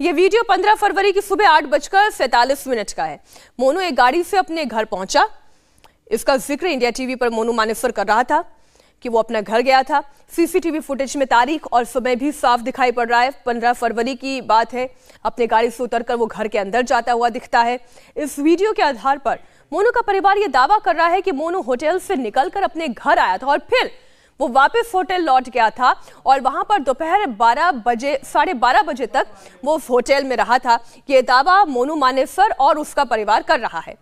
ये वीडियो 15 फरवरी की सुबह आठ बजकर सैतालीस मिनट का है मोनू एक गाड़ी से अपने घर पहुंचा इसका जिक्र इंडिया टीवी पर मोनू मानेसर कर रहा था कि वो अपना घर गया था सीसीटीवी फुटेज में तारीख और समय भी साफ दिखाई पड़ रहा है पंद्रह फरवरी की बात है अपने गाड़ी से उतर कर वो घर के अंदर जाता हुआ दिखता है इस वीडियो के आधार पर मोनू का परिवार ये दावा कर रहा है कि मोनू होटल से निकलकर अपने घर आया था और फिर वो वापस होटल लौट गया था और वहाँ पर दोपहर बारह बजे साढ़े बारह बजे तक वो होटल में रहा था ये दावा मोनू मानेसर और उसका परिवार कर रहा है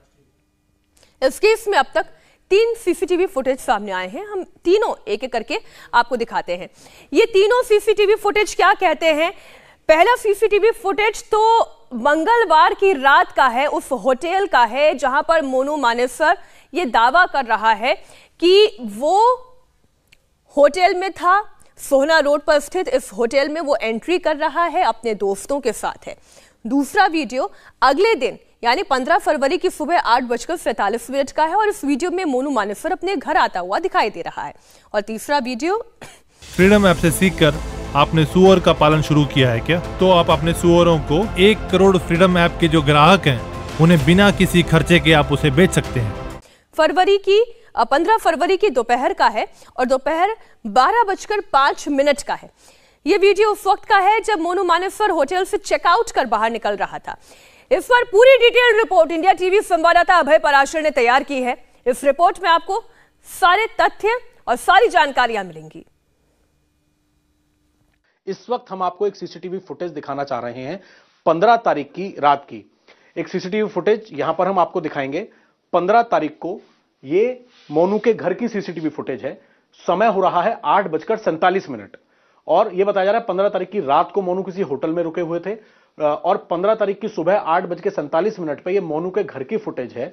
इस केस में अब तक तीन सीसीटीवी फुटेज सामने आए हैं हम तीनों एक एक करके आपको दिखाते हैं ये तीनों सीसीटीवी फुटेज क्या कहते हैं पहला सीसीटीवी फुटेज तो मंगलवार की रात का है उस होटल का है जहां पर मोनू मानेसर ये दावा कर रहा है कि वो होटल में था सोहना रोड पर स्थित इस होटल में वो एंट्री कर रहा है अपने दोस्तों के साथ है दूसरा वीडियो अगले दिन यानी 15 फरवरी की सुबह आठ बजकर सैंतालीस मिनट का है और इस वीडियो में मोनू मानेसर अपने घर आता हुआ दिखाई दे रहा है और तीसरा वीडियो फ्रीडम ऐप से सीखकर आपने सुअर का पालन शुरू किया है क्या तो आप अपने सुअरों को एक करोड़ फ्रीडम ऐप के जो ग्राहक हैं उन्हें बिना किसी खर्चे के आप उसे बेच सकते हैं फरवरी की पंद्रह फरवरी की दोपहर का है और दोपहर बारह बजकर पांच मिनट का है ये वीडियो उस वक्त का है जब मोनू मानेसर होटल से चेकआउट कर बाहर निकल रहा था इस पर पूरी डिटेल रिपोर्ट इंडिया टीवी संवाददाता अभय पराशर ने तैयार की है इस रिपोर्ट में आपको सारे तथ्य और सारी जानकारियां मिलेंगी इस वक्त हम आपको एक सीसीटीवी फुटेज दिखाना चाह रहे हैं 15 तारीख की रात की एक सीसीटीवी फुटेज यहां पर हम आपको दिखाएंगे 15 तारीख को ये मोनू के घर की सीसीटीवी फुटेज है समय हो रहा है आठ बजकर सैंतालीस मिनट और यह बताया जा रहा है पंद्रह तारीख की रात को मोनू किसी होटल में रुके हुए थे और पंद्रह तारीख की सुबह आठ बज के सैंतालीस मिनट पर यह मोनू के घर की फुटेज है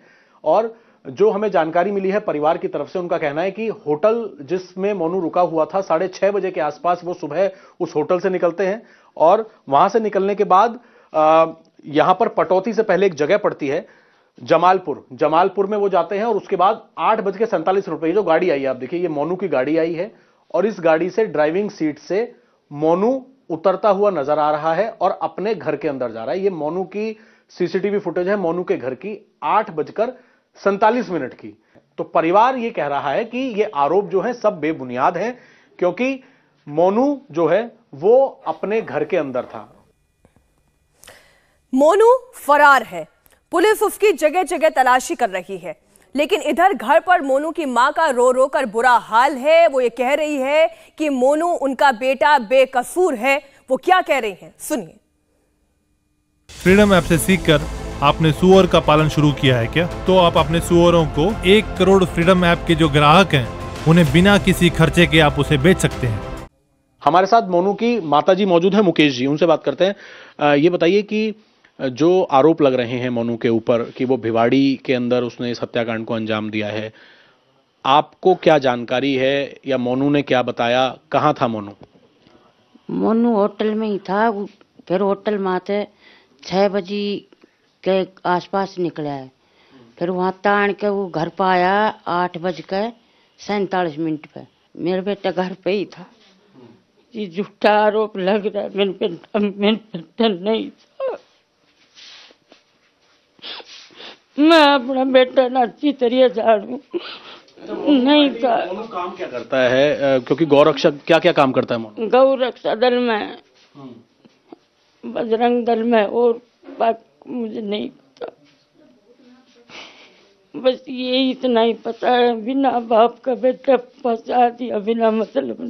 और जो हमें जानकारी मिली है परिवार की तरफ से उनका कहना है कि होटल जिसमें मोनू रुका हुआ था साढ़े छह बजे के आसपास वो सुबह उस होटल से निकलते हैं और वहां से निकलने के बाद यहां पर पटौती से पहले एक जगह पड़ती है जमालपुर जमालपुर में वो जाते हैं और उसके बाद आठ बज के सैंतालीस रुपये जो गाड़ी आई है आप देखिए ये मोनू की गाड़ी आई है और इस गाड़ी से ड्राइविंग सीट से मोनू उतरता हुआ नजर आ रहा है और अपने घर के अंदर जा रहा है ये मोनू की सीसीटीवी फुटेज है मोनू के घर की आठ बजकर सैंतालीस मिनट की तो परिवार ये कह रहा है कि ये आरोप जो है सब बेबुनियाद हैं क्योंकि मोनू जो है वो अपने घर के अंदर था मोनू फरार है पुलिस उसकी जगह जगह तलाशी कर रही है लेकिन इधर घर पर मोनू की मां का रो रो कर बुरा हाल है वो ये कह रही है कि मोनू उनका बेटा बेकसूर है वो क्या कह रही हैं सुनिए फ्रीडम ऐप से सीखकर आपने सुअर का पालन शुरू किया है क्या तो आप अपने सुअरों को एक करोड़ फ्रीडम ऐप के जो ग्राहक हैं उन्हें बिना किसी खर्चे के आप उसे बेच सकते हैं हमारे साथ मोनू की माता जी मौजूद है मुकेश जी उनसे बात करते हैं ये बताइए कि जो आरोप लग रहे हैं मोनू के ऊपर कि वो भिवाड़ी के अंदर उसने इस हत्याकांड को अंजाम दिया है आपको क्या जानकारी है या मोनू ने क्या बताया कहाँ था मोनू मोनू होटल में ही था फिर होटल में आते छः बजे के आसपास निकला है फिर वहाँ ताण के वो घर पर आया आठ बज के सैंतालीस मिनट पे मेरे बेटा घर पे ही था ये झूठा आरोप लग रहा है मेरे मेरे मैंने नहीं था मैं अपना बेटा ना अच्छी तरह जानू तो नहीं था काम क्या करता है क्योंकि गौ रक्षा क्या क्या काम करता है गौ रक्षा दल में हम्म। बजरंग दल में और बात मुझे नहीं पता बस ये इतना ही पता है बिना बाप का बेटा पहुंचा दिया बिना मतलब